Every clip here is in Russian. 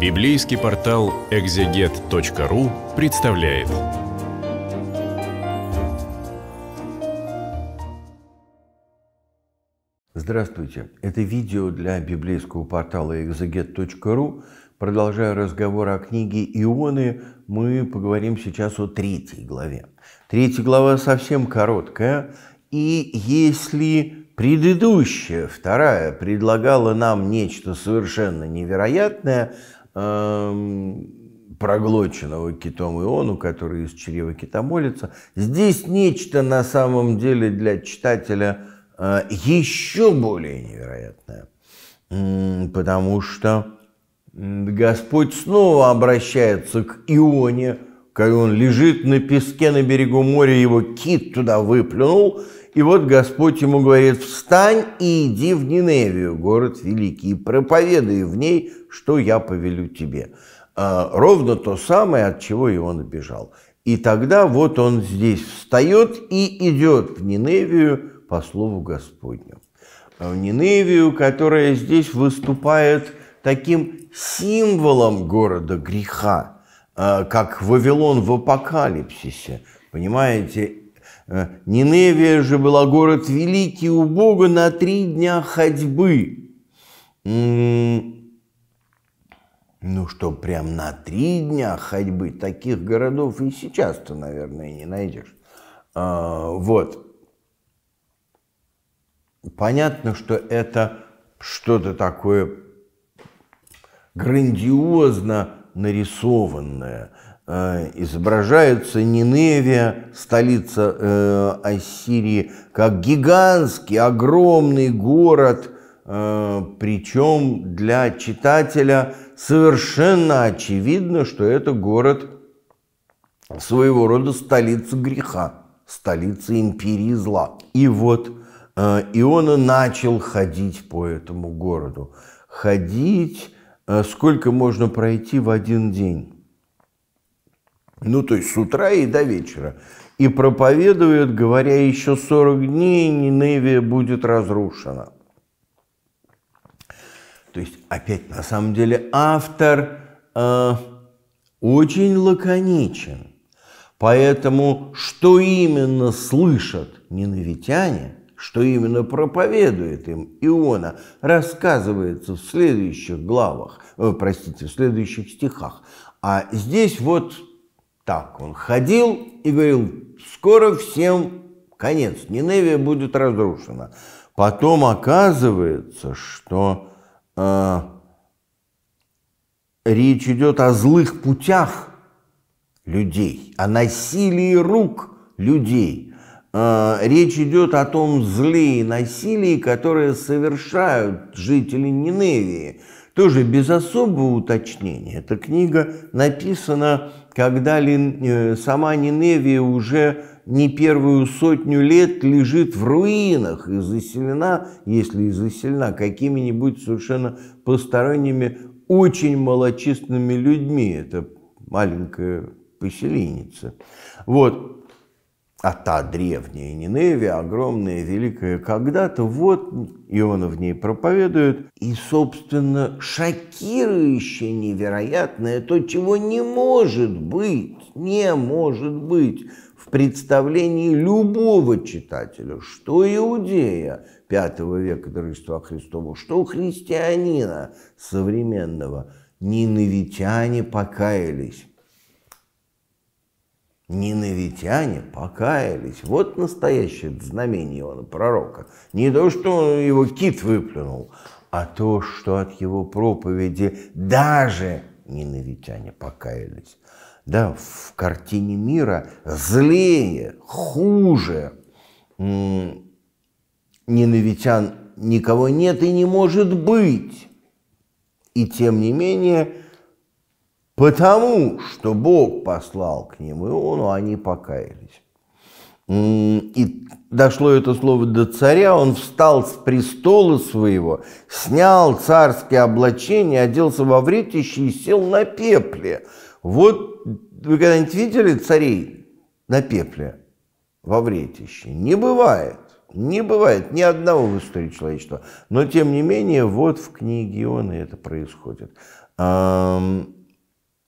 Библейский портал экзегет.ру представляет. Здравствуйте! Это видео для библейского портала экзегет.ру. Продолжая разговор о книге Ионы, мы поговорим сейчас о третьей главе. Третья глава совсем короткая, и если предыдущая, вторая, предлагала нам нечто совершенно невероятное, Эм, проглоченного китом иону, который из чрева кита молится. Здесь нечто на самом деле для читателя э, еще более невероятное, потому что Господь снова обращается к Ионе, когда он лежит на песке на берегу моря, его кит туда выплюнул, и вот Господь ему говорит, встань и иди в Ниневию, город великий, и проповедай в ней, что я повелю тебе. А, ровно то самое, от чего и он бежал. И тогда вот он здесь встает и идет в Ниневию по слову Господню. А, в Ниневию, которая здесь выступает таким символом города греха, а, как Вавилон в апокалипсисе. Понимаете, Э, Ниневия же была город великий у Бога на три дня ходьбы. Ну что, прям на три дня ходьбы таких городов и сейчас-то, наверное, не найдешь. А, вот. Понятно, что это что-то такое грандиозно нарисованное, Э, изображаются Ниневия, столица э, Ассирии, как гигантский, огромный город, э, причем для читателя совершенно очевидно, что это город своего рода столица греха, столица империи зла. И вот э, Иона начал ходить по этому городу. Ходить, сколько можно пройти в один день ну то есть с утра и до вечера, и проповедует, говоря, еще 40 дней Ниневия будет разрушена. То есть опять на самом деле автор э, очень лаконичен. Поэтому что именно слышат ненавитяне, что именно проповедует им Иона, рассказывается в следующих главах, э, простите, в следующих стихах. А здесь вот так. Он ходил и говорил, скоро всем конец, Ниневия будет разрушена. Потом оказывается, что э, речь идет о злых путях людей, о насилии рук людей. Э, речь идет о том зле и насилии, которые совершают жители Ниневии тоже без особого уточнения. Эта книга написана, когда ли э, сама Ниневия уже не первую сотню лет лежит в руинах и заселена, если и заселена, какими-нибудь совершенно посторонними, очень малочисленными людьми. Это маленькая поселенница. Вот а та древняя Ниневия, огромная, великая когда-то, вот Иона в ней проповедует, и, собственно, шокирующее невероятное то, чего не может быть, не может быть в представлении любого читателя, что иудея V века до Рождества Христова, что христианина современного, ниневитяне покаялись Нинавитяне покаялись. Вот настоящее знамение Иоанна Пророка. Не то, что его кит выплюнул, а то, что от его проповеди даже ненавитяне покаялись. Да, в картине мира злее, хуже ненавитян никого нет и не может быть. И тем не менее потому что Бог послал к ним Иону, они покаялись. И дошло это слово до царя, он встал с престола своего, снял царские облачения, оделся во вретище и сел на пепле. Вот вы когда-нибудь видели царей на пепле во вретище? Не бывает. Не бывает ни одного в истории человечества. Но, тем не менее, вот в книге Иона это происходит.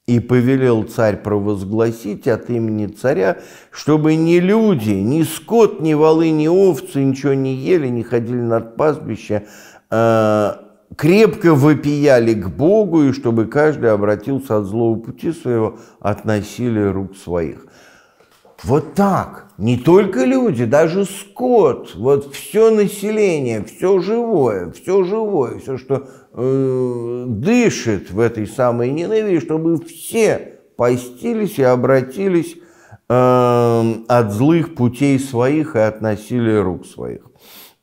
И повелел царь провозгласить от имени царя, чтобы ни люди, ни скот, ни волы, ни овцы ничего не ели, не ходили над пастбище, а, крепко вопияли к Богу, и чтобы каждый обратился от злого пути своего, от насилия рук своих. Вот так не только люди, даже скот, вот все население, все живое, все живое, все, что э, дышит в этой самой ненависти, чтобы все постились и обратились э, от злых путей своих и относили рук своих.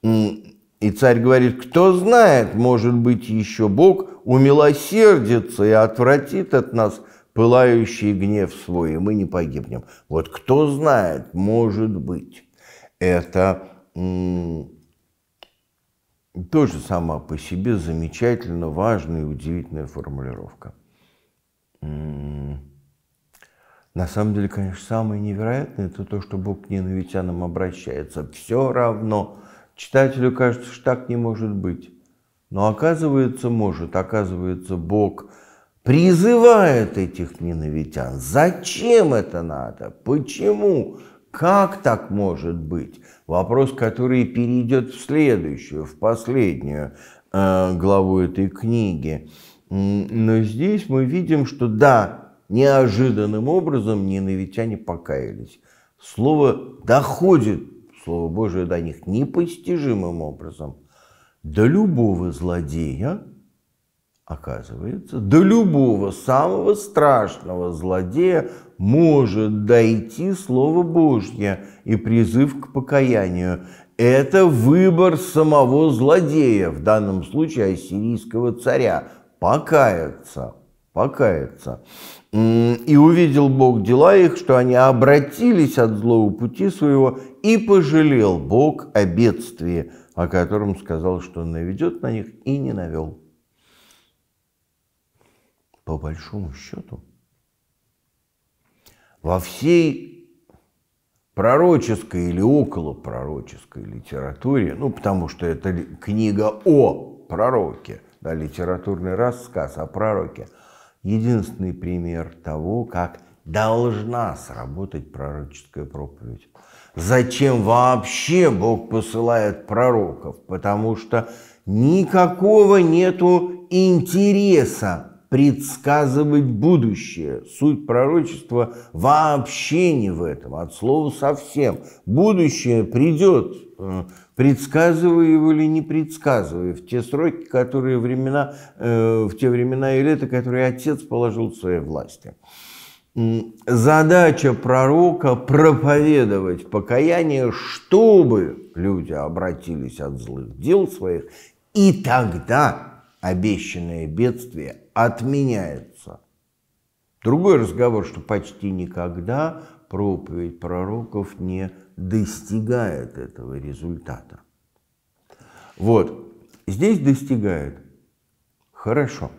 И царь говорит, кто знает, может быть, еще Бог умилосердится и отвратит от нас пылающий гнев свой, и мы не погибнем. Вот кто знает, может быть, это тоже сама по себе замечательно важная и удивительная формулировка. На самом деле, конечно, самое невероятное – это то, что Бог к ненавитянам обращается. Все равно. Читателю кажется, что так не может быть. Но оказывается, может. Оказывается, Бог – призывает этих ненавитян. Зачем это надо? Почему? Как так может быть? Вопрос, который перейдет в следующую, в последнюю э, главу этой книги. Но здесь мы видим, что да, неожиданным образом ненавитяне покаялись. Слово доходит, Слово Божие до них непостижимым образом. До любого злодея, Оказывается, до любого самого страшного злодея может дойти Слово Божье и призыв к покаянию. Это выбор самого злодея, в данном случае ассирийского царя, покаяться, покаяться. И увидел Бог дела их, что они обратились от злого пути своего, и пожалел Бог о бедствии, о котором сказал, что наведет на них, и не навел по большому счету, во всей пророческой или около пророческой литературе, ну, потому что это книга о пророке, да, литературный рассказ о пророке, единственный пример того, как должна сработать пророческая проповедь. Зачем вообще Бог посылает пророков? Потому что никакого нету интереса предсказывать будущее. Суть пророчества вообще не в этом, от слова совсем. Будущее придет, э, предсказывая его или не предсказывая, в те сроки, которые времена, э, в те времена и лето, которые отец положил в своей власти. Задача пророка – проповедовать покаяние, чтобы люди обратились от злых дел своих, и тогда обещанное бедствие отменяется. Другой разговор, что почти никогда проповедь пророков не достигает этого результата. Вот, здесь достигает. Хорошо.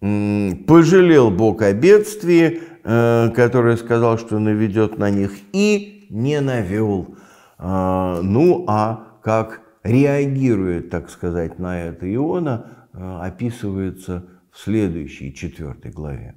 Пожалел Бог о бедствии, э, которое сказал, что наведет на них, и не навел. А, ну, а как реагирует, так сказать, на это Иона, Э, описывается в следующей четвертой главе.